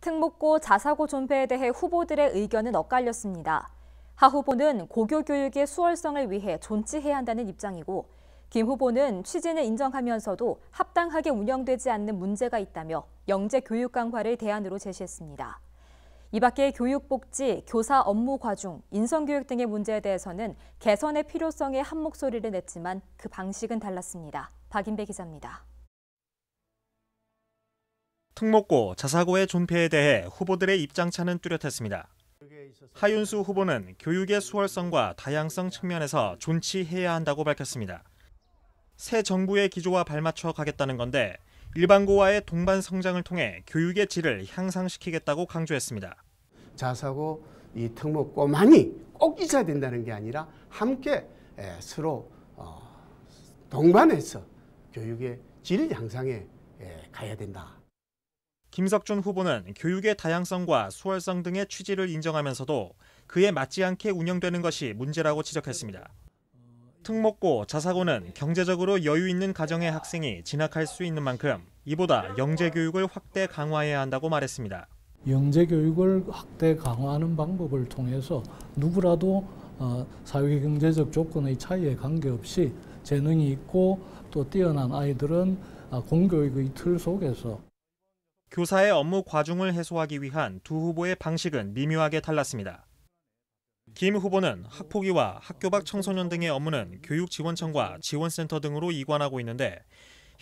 특목고 자사고 존폐에 대해 후보들의 의견은 엇갈렸습니다. 하 후보는 고교 교육의 수월성을 위해 존치해야 한다는 입장이고 김 후보는 취지는 인정하면서도 합당하게 운영되지 않는 문제가 있다며 영재 교육 강화를 대안으로 제시했습니다. 이 밖에 교육복지, 교사 업무 과중, 인성교육 등의 문제에 대해서는 개선의 필요성에 한 목소리를 냈지만 그 방식은 달랐습니다. 박인배 기자입니다. 특목고 자사고의 존폐에 대해 후보들의 입장차는 뚜렷했습니다. 하윤수 후보는 교육의 수월성과 다양성 측면에서 존치해야 한다고 밝혔습니다. 새 정부의 기조와 발맞춰 가겠다는 건데 일반고와의 동반 성장을 통해 교육의 질을 향상시키겠다고 강조했습니다. 자사고 이 특목고만이 꼭 있어야 된다는 게 아니라 함께 서로 어, 동반해서 교육의 질 향상에 가야 된다. 김석준 후보는 교육의 다양성과 수월성 등의 취지를 인정하면서도 그에 맞지 않게 운영되는 것이 문제라고 지적했습니다. 특목고, 자사고는 경제적으로 여유 있는 가정의 학생이 진학할 수 있는 만큼 이보다 영재 교육을 확대 강화해야 한다고 말했습니다. 영재 교육을 확대 강화하는 방법을 통해서 누구라도 어, 사회 경제적 조건의 차이에 관계없이 재능이 있고 또 뛰어난 아이들은 아, 공교육의 틀 속에서 교사의 업무 과중을 해소하기 위한 두 후보의 방식은 미묘하게 달랐습니다. 김 후보는 학폭위와 학교 밖 청소년 등의 업무는 교육지원청과 지원센터 등으로 이관하고 있는데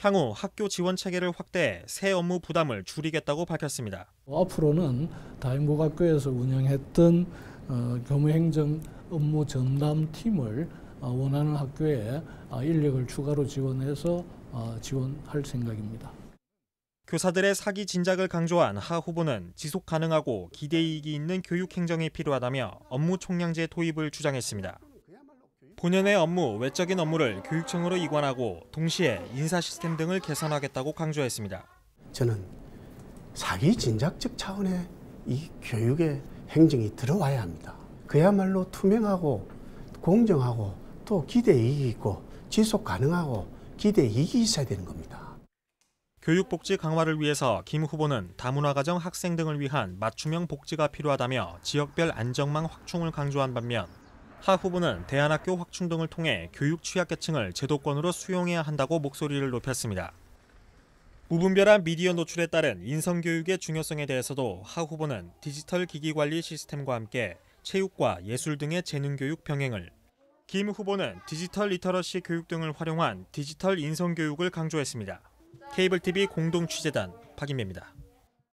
향후 학교 지원 체계를 확대해 새 업무 부담을 줄이겠다고 밝혔습니다. 앞으로는 다인고학교에서 운영했던 어, 교무행정 업무 전담팀을 어, 원하는 학교에 아, 인력을 추가로 지원해서 어, 지원할 생각입니다. 교사들의 사기 진작을 강조한 하 후보는 지속 가능하고 기대이익이 있는 교육 행정이 필요하다며 업무 총량제 도입을 주장했습니다. 본연의 업무, 외적인 업무를 교육청으로 이관하고 동시에 인사 시스템 등을 개선하겠다고 강조했습니다. 저는 사기 진작적 차원의 이 교육의 행정이 들어와야 합니다. 그야말로 투명하고 공정하고 또 기대이익이 있고 지속 가능하고 기대이익이 있어야 되는 겁니다. 교육복지 강화를 위해서 김 후보는 다문화가정 학생 등을 위한 맞춤형 복지가 필요하다며 지역별 안정망 확충을 강조한 반면 하 후보는 대안학교 확충 등을 통해 교육 취약계층을 제도권으로 수용해야 한다고 목소리를 높였습니다. 무분별한 미디어 노출에 따른 인성교육의 중요성에 대해서도 하 후보는 디지털 기기 관리 시스템과 함께 체육과 예술 등의 재능교육 병행을, 김 후보는 디지털 리터러시 교육 등을 활용한 디지털 인성교육을 강조했습니다. 케이블TV 공동취재단 박인매입니다.